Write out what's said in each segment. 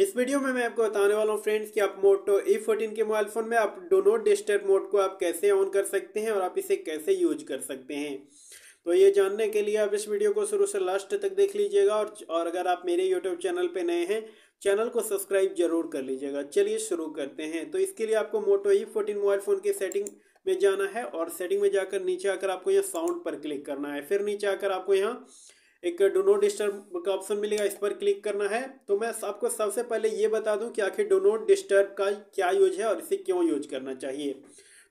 इस वीडियो में मैं आपको बताने वाला हूँ फ्रेंड्स कि आप मोटो ए फोर्टीन के मोबाइल फ़ोन में आप डो नोट डिस्टर्ब मोड को आप कैसे ऑन कर सकते हैं और आप इसे कैसे यूज कर सकते हैं तो ये जानने के लिए आप इस वीडियो को शुरू से लास्ट तक देख लीजिएगा और और अगर आप मेरे यूट्यूब चैनल पर नए हैं चैनल को सब्सक्राइब जरूर कर लीजिएगा चलिए शुरू करते हैं तो इसके लिए आपको Moto E fourteen mobile phone की सेटिंग में जाना है और सेटिंग में जाकर नीचे आकर आपको यहाँ साउंड पर क्लिक करना है फिर नीचे आकर आपको यहाँ एक डो नोट डिस्टर्ब का ऑप्शन मिलेगा इस पर क्लिक करना है तो मैं आपको सबसे पहले ये बता दूं कि आखिर डो नोट डिस्टर्ब का क्या यूज है और इसे क्यों यूज करना चाहिए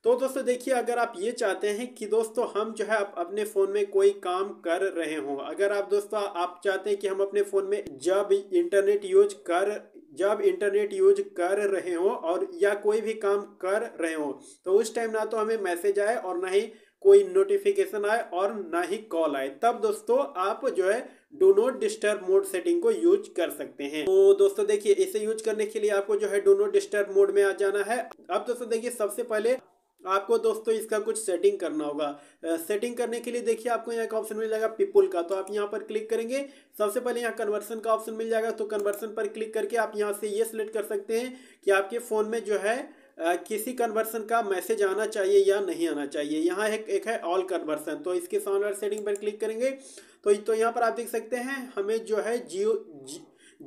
तो दोस्तों देखिए अगर आप ये चाहते हैं कि दोस्तों हम जो है आप अपने फ़ोन में कोई काम कर रहे हों अगर आप दोस्तों आप चाहते हैं कि हम अपने फ़ोन में जब इंटरनेट यूज कर जब इंटरनेट यूज कर रहे हों और या कोई भी काम कर रहे हों तो उस टाइम ना तो हमें मैसेज आए और ना ही कोई नोटिफिकेशन आए और ना ही कॉल आए तब दोस्तों आप जो है do not disturb mode setting को यूज कर सकते हैं तो दोस्तों देखिए इसे यूज करने के लिए आपको जो है डो नोट डिस्टर्ब मोड में आ जाना है अब दोस्तों देखिए सबसे पहले आपको दोस्तों इसका कुछ सेटिंग करना होगा सेटिंग करने के लिए देखिए आपको यहाँ का ऑप्शन मिल जाएगा पीपुल का तो आप यहाँ पर क्लिक करेंगे सबसे पहले यहाँ कन्वर्सन का ऑप्शन मिल जाएगा तो कन्वर्सन पर क्लिक करके आप यहाँ से ये सिलेक्ट कर सकते हैं कि आपके फ़ोन में जो है किसी कन्वर्सन का मैसेज आना चाहिए या नहीं आना चाहिए यहाँ एक एक है ऑल कन्वर्सन तो इसके साउंड सेटिंग पर क्लिक करेंगे तो तो यहाँ पर आप देख सकते हैं हमें जो है जियो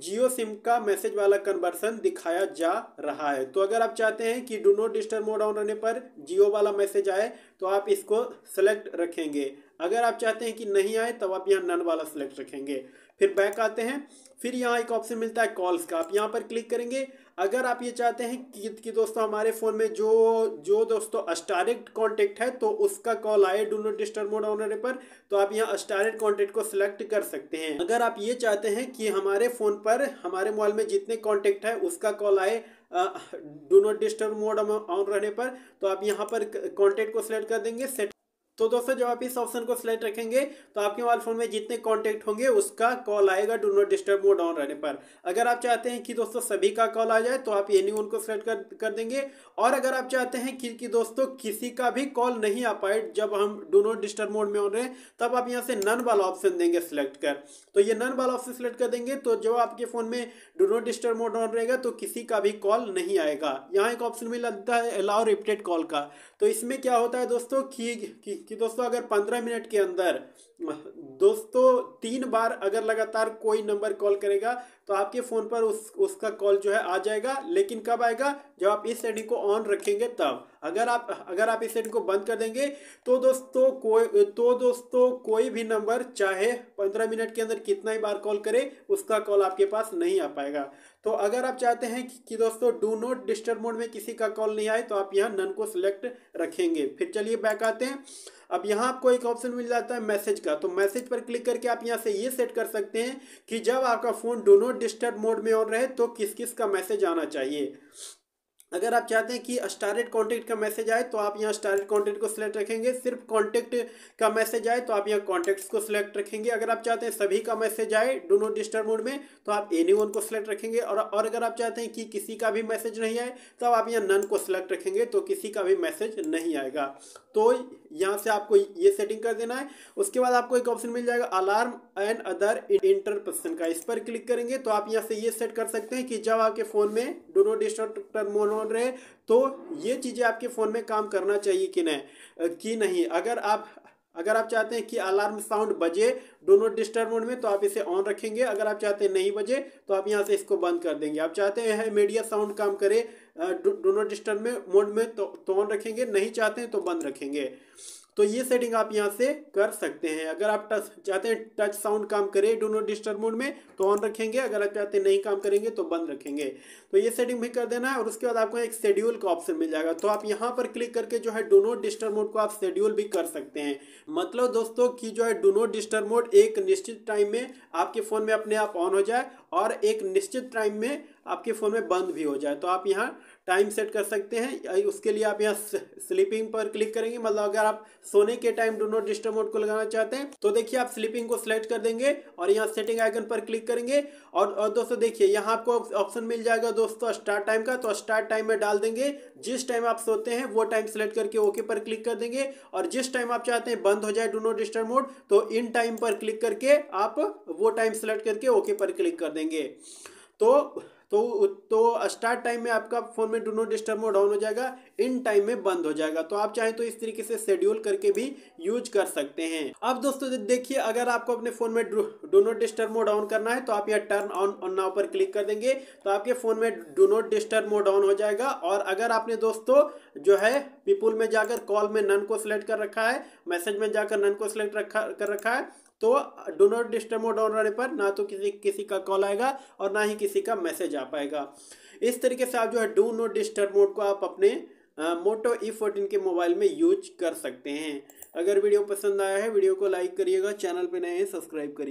जियो सिम का मैसेज वाला कन्वर्सन दिखाया जा रहा है तो अगर आप चाहते हैं कि do not disturb mode on रहने पर जियो वाला मैसेज आए तो आप इसको सेलेक्ट रखेंगे अगर आप चाहते हैं कि नहीं आए तब आप यहाँ नन वाला सेलेक्ट रखेंगे फिर बैक आते हैं फिर यहाँ एक ऑप्शन मिलता है कॉल्स का आप यहाँ पर क्लिक करेंगे अगर आप ये चाहते हैं कि, कि दोस्तों हमारे फ़ोन में जो जो दोस्तों अस्टारिक कॉन्टेक्ट है तो उसका कॉल आए do not disturb mode on होने पर तो आप यहाँ अस्टारेक्ट कॉन्टेक्ट को सिलेक्ट कर सकते हैं अगर आप ये चाहते हैं कि हमारे फ़ोन पर हमारे मोबाइल में जितने कॉन्टेक्ट है उसका कॉल आए do not disturb mode on रहने पर तो आप यहाँ पर कॉन्टेक्ट को सिलेक्ट कर देंगे सेट तो दोस्तों जब आप इस ऑप्शन को सिलेक्ट रखेंगे तो आपके मोबाइल फोन में जितने कॉन्टेक्ट होंगे उसका कॉल आएगा do not disturb mode on रहने पर अगर आप चाहते हैं कि दोस्तों सभी का कॉल आ जाए तो आप एनी वन को सिलेक्ट कर, कर देंगे और अगर आप चाहते हैं कि, कि दोस्तों किसी का भी कॉल नहीं आ पाए जब हम डू नॉट डिस्टर्ब मोड में ऑन रहे तब आप यहाँ से नन वाला ऑप्शन देंगे सिलेक्ट कर तो ये नन वाला ऑप्शन सिलेक्ट कर देंगे तो जब आपके फोन में do not disturb mode on रहेगा तो किसी का भी कॉल नहीं आएगा यहाँ एक ऑप्शन में है अलाउ रिपीटेड कॉल का तो इसमें क्या होता है दोस्तों की कि दोस्तों अगर पंद्रह मिनट के अंदर दोस्तों तीन बार अगर लगातार कोई नंबर कॉल करेगा तो आपके फ़ोन पर उस उसका कॉल जो है आ जाएगा लेकिन कब आएगा जब आप इस सेटिंग को ऑन रखेंगे तब अगर आप अगर आप इस सेटिंग को बंद कर देंगे तो दोस्तों कोई तो दोस्तों कोई भी नंबर चाहे पंद्रह मिनट के अंदर कितना ही बार कॉल करे उसका कॉल आपके पास नहीं आ पाएगा तो अगर आप चाहते हैं कि, कि दोस्तों डू नॉट डिस्टर्ब मोड में किसी का कॉल नहीं आए तो आप यहाँ नन को सिलेक्ट रखेंगे फिर चलिए बैक आते हैं अब यहाँ आपको एक ऑप्शन मिल जाता है मैसेज का तो मैसेज पर क्लिक करके आप यहाँ से ये सेट कर सकते हैं कि जब आपका phone do not disturb mode में और रहे तो किस किस का मैसेज आना चाहिए अगर आप चाहते हैं कि स्टारेड कॉन्टैक्ट का मैसेज आए तो आप यहाँ स्टारेड कॉन्टैक्ट को सिलेक्ट रखेंगे सिर्फ कॉन्टैक्ट का मैसेज आए तो आप यहाँ कॉन्टैक्ट्स को सिलेक्ट रखेंगे अगर आप चाहते हैं सभी का मैसेज आए डो नोट डिस्टर्ब मोड में तो आप एनी वन को सिलेक्ट रखेंगे और और अगर आप चाहते हैं कि किसी का भी मैसेज नहीं आए तो आप यहाँ नन को सिलेक्ट रखेंगे तो किसी का भी मैसेज नहीं आएगा तो यहाँ से आपको ये सेटिंग कर देना है उसके बाद आपको एक ऑप्शन मिल जाएगा अलार्म एंड अदर इंटरपर्सन का इस पर क्लिक करेंगे तो आप यहाँ से ये सेट कर सकते हैं कि जब आपके फ़ोन में डो नॉट डिस्टर्ब मोड सुन रहे हैं तो ये चीज़ें आपके फ़ोन में काम करना चाहिए कि नहीं कि नहीं अगर आप अगर आप चाहते हैं कि अलार्म साउंड बजे डो डिस्टर्ब मोड में तो आप इसे ऑन रखेंगे अगर आप चाहते हैं नहीं बजे तो आप यहाँ से इसको बंद कर देंगे आप चाहते हैं मीडिया साउंड काम करे डो डिस्टर्ब में मोड में तो, तो ऑन तो रखेंगे नहीं चाहते हैं तो बंद रखेंगे तो ये सेटिंग आप यहाँ से कर सकते हैं अगर आप टच चाहते हैं टच साउंड काम करे डो नोट डिस्टर्ब मोड में तो ऑन रखेंगे अगर आप चाहते हैं नहीं काम करेंगे तो बंद रखेंगे तो ये सेटिंग भी कर देना है और उसके बाद आपको एक शेड्यूल का ऑप्शन मिल जाएगा तो आप यहाँ पर क्लिक करके जो है डो डिस्टर्ब मोड को आप शेड्यूल भी कर सकते हैं मतलब दोस्तों की जो है डो डिस्टर्ब मोड एक निश्चित टाइम में आपके फ़ोन में अपने आप ऑन हो जाए और एक निश्चित टाइम में आपके फ़ोन में बंद भी हो जाए तो आप यहाँ टाइम सेट कर सकते हैं उसके लिए आप यहाँ स्लीपिंग पर क्लिक करेंगे मतलब अगर आप सोने के time do not disturb mode को लगाना चाहते हैं तो देखिए आप स्लीपिंग को सिलेक्ट कर देंगे और यहाँ सेटिंग आइकन पर क्लिक करेंगे और, और दोस्तों देखिए यहाँ आपको ऑप्शन मिल जाएगा दोस्तों स्टार्ट टाइम का तो स्टार्ट टाइम में डाल देंगे जिस टाइम आप सोते हैं वो टाइम सेलेक्ट करके ओके पर क्लिक कर देंगे और जिस टाइम आप चाहते हैं बंद हो जाए डो नॉट डिस्टर्ब मोड तो इन टाइम पर क्लिक करके आप वो टाइम सेलेक्ट करके ओके पर क्लिक कर देंगे तो तो तो स्टार्ट टाइम में आपका फ़ोन में do not disturb mode on हो जाएगा इन टाइम में बंद हो जाएगा तो आप चाहें तो इस तरीके से शेड्यूल करके भी यूज कर सकते हैं अब दोस्तों देखिए अगर आपको अपने फ़ोन में do not disturb mode on करना है तो आप यहाँ टर्न ऑन ऑन नाव पर क्लिक कर देंगे तो आपके फ़ोन में do not disturb mode on हो जाएगा और अगर आपने दोस्तों जो है पीपुल में जाकर कॉल में नन को सिलेक्ट कर रखा है मैसेज में जाकर नन को सिलेक्ट रखा कर रखा है तो do not disturb mode on रहने पर ना तो किसी किसी का कॉल आएगा और ना ही किसी का मैसेज आ पाएगा इस तरीके से आप जो है डो नॉट डिस्टर्ब मोड को आप अपने मोटो ई e फोर्टीन के मोबाइल में यूज कर सकते हैं अगर वीडियो पसंद आया है वीडियो को लाइक करिएगा चैनल पर नए हैं सब्सक्राइब करिए